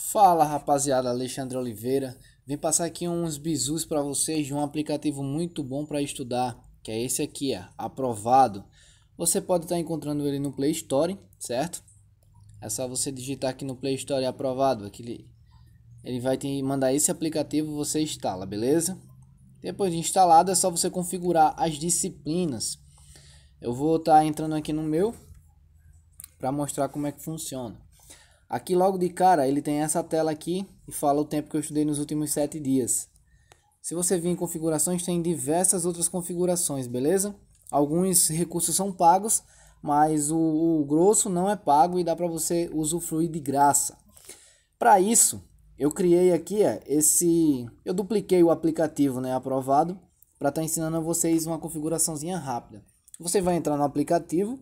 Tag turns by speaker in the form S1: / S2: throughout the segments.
S1: Fala rapaziada, Alexandre Oliveira. Vim passar aqui uns bizus para vocês de um aplicativo muito bom para estudar, que é esse aqui, ó, é, aprovado. Você pode estar tá encontrando ele no Play Store, certo? É só você digitar aqui no Play Store aprovado, aquele ele vai te mandar esse aplicativo, você instala, beleza? Depois de instalado, é só você configurar as disciplinas. Eu vou estar tá entrando aqui no meu para mostrar como é que funciona. Aqui logo de cara ele tem essa tela aqui e fala o tempo que eu estudei nos últimos 7 dias. Se você vir em configurações, tem diversas outras configurações, beleza? Alguns recursos são pagos, mas o, o grosso não é pago e dá para você usufruir de graça. Para isso, eu criei aqui ó, esse... Eu dupliquei o aplicativo né, aprovado para estar tá ensinando a vocês uma configuraçãozinha rápida. Você vai entrar no aplicativo.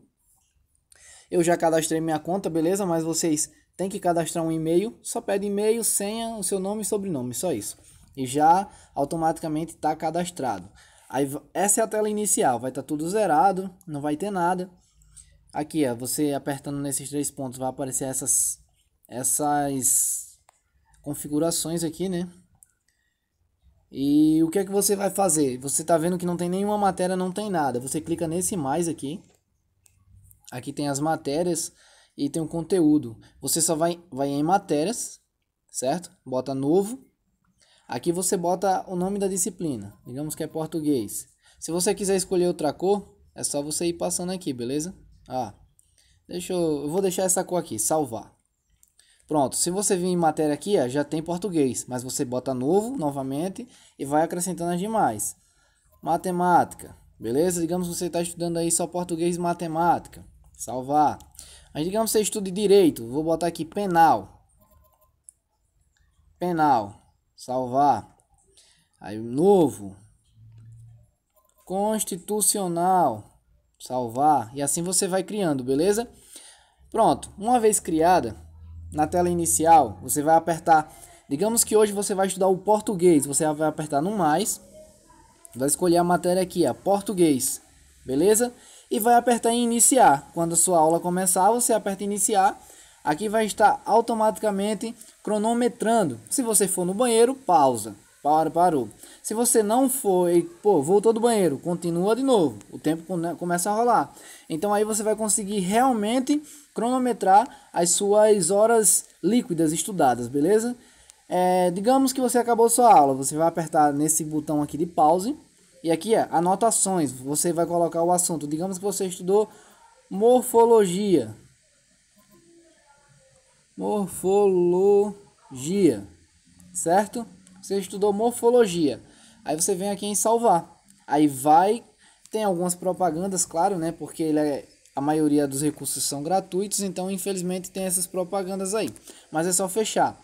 S1: Eu já cadastrei minha conta, beleza? Mas vocês tem que cadastrar um e-mail, só pede e-mail, senha, o seu nome e sobrenome, só isso. E já automaticamente está cadastrado. Aí, essa é a tela inicial, vai estar tá tudo zerado, não vai ter nada. Aqui, ó, você apertando nesses três pontos vai aparecer essas, essas configurações aqui, né? E o que é que você vai fazer? Você está vendo que não tem nenhuma matéria, não tem nada. Você clica nesse mais aqui. Aqui tem as matérias e tem um conteúdo. Você só vai, vai em matérias, certo? Bota novo. Aqui você bota o nome da disciplina. Digamos que é português. Se você quiser escolher outra cor, é só você ir passando aqui, beleza? Ah, deixa eu, eu vou deixar essa cor aqui, salvar. Pronto, se você vir em matéria aqui, ó, já tem português, mas você bota novo novamente e vai acrescentando as demais. Matemática, beleza? Digamos que você está estudando aí só português e matemática. Salvar. Mas digamos que você estude direito, vou botar aqui penal. Penal, salvar. Aí novo. Constitucional, salvar. E assim você vai criando, beleza? Pronto, uma vez criada, na tela inicial, você vai apertar. Digamos que hoje você vai estudar o português, você vai apertar no mais. Vai escolher a matéria aqui, a português, beleza? e vai apertar em iniciar. Quando a sua aula começar, você aperta iniciar. Aqui vai estar automaticamente cronometrando. Se você for no banheiro, pausa. Para, parou. Se você não foi, pô, voltou do banheiro, continua de novo. O tempo né, começa a rolar. Então aí você vai conseguir realmente cronometrar as suas horas líquidas estudadas, beleza? É, digamos que você acabou sua aula, você vai apertar nesse botão aqui de pause e aqui, é anotações, você vai colocar o assunto. Digamos que você estudou morfologia. Morfologia, certo? Você estudou morfologia. Aí você vem aqui em salvar. Aí vai, tem algumas propagandas, claro, né? Porque ele é, a maioria dos recursos são gratuitos, então infelizmente tem essas propagandas aí. Mas é só fechar.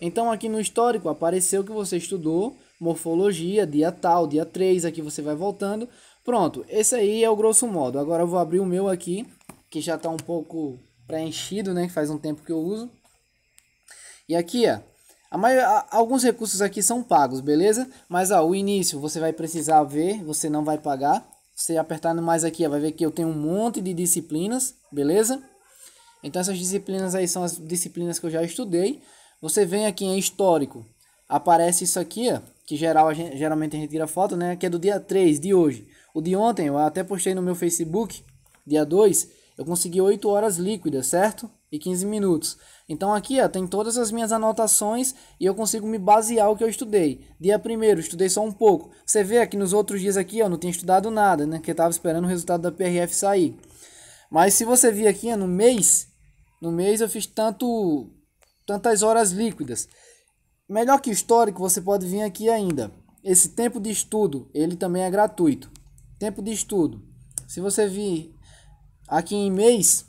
S1: Então aqui no histórico apareceu que você estudou morfologia, dia tal, dia 3, aqui você vai voltando. Pronto, esse aí é o grosso modo. Agora eu vou abrir o meu aqui, que já está um pouco preenchido, né? Faz um tempo que eu uso. E aqui, ó, a maior, alguns recursos aqui são pagos, beleza? Mas ó, o início você vai precisar ver, você não vai pagar. Você apertando mais aqui, ó, vai ver que eu tenho um monte de disciplinas, beleza? Então essas disciplinas aí são as disciplinas que eu já estudei. Você vem aqui em histórico, aparece isso aqui, ó que geral, a gente, geralmente a gente tira foto, né? Que é do dia 3, de hoje. O de ontem, eu até postei no meu Facebook, dia 2, eu consegui 8 horas líquidas, certo? E 15 minutos. Então aqui ó, tem todas as minhas anotações e eu consigo me basear o que eu estudei. Dia 1 estudei só um pouco. Você vê aqui nos outros dias aqui ó não tinha estudado nada, né? que estava esperando o resultado da PRF sair. Mas se você vir aqui ó, no mês, no mês eu fiz tanto tantas horas líquidas. Melhor que histórico, você pode vir aqui ainda. Esse tempo de estudo, ele também é gratuito. Tempo de estudo. Se você vir aqui em mês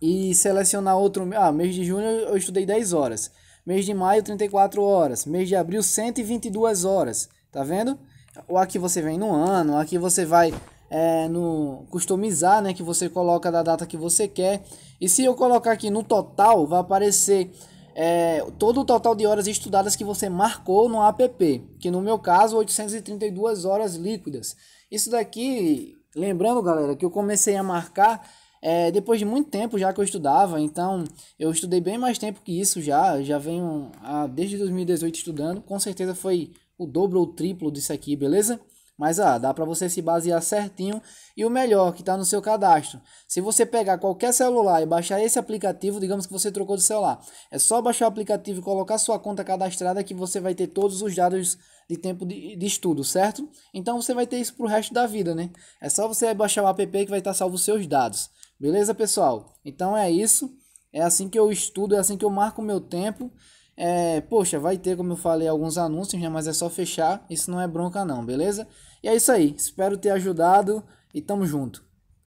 S1: e selecionar outro, ah, mês de junho eu estudei 10 horas, mês de maio 34 horas, mês de abril 122 horas, tá vendo? Ou aqui você vem no ano, aqui você vai é, no customizar, né, que você coloca da data que você quer. E se eu colocar aqui no total, vai aparecer é, todo o total de horas estudadas que você marcou no app, que no meu caso 832 horas líquidas. Isso daqui, lembrando galera, que eu comecei a marcar é, depois de muito tempo já que eu estudava, então eu estudei bem mais tempo que isso já, já venho desde 2018 estudando, com certeza foi o dobro ou triplo disso aqui, beleza? Mas ah, dá para você se basear certinho e o melhor que está no seu cadastro. Se você pegar qualquer celular e baixar esse aplicativo, digamos que você trocou de celular, é só baixar o aplicativo e colocar sua conta cadastrada que você vai ter todos os dados de tempo de, de estudo, certo? Então você vai ter isso para o resto da vida, né? É só você baixar o app que vai estar tá salvo os seus dados. Beleza, pessoal? Então é isso. É assim que eu estudo, é assim que eu marco o meu tempo. É, poxa, vai ter, como eu falei, alguns anúncios, né? Mas é só fechar, isso não é bronca não, beleza? E é isso aí, espero ter ajudado e tamo junto.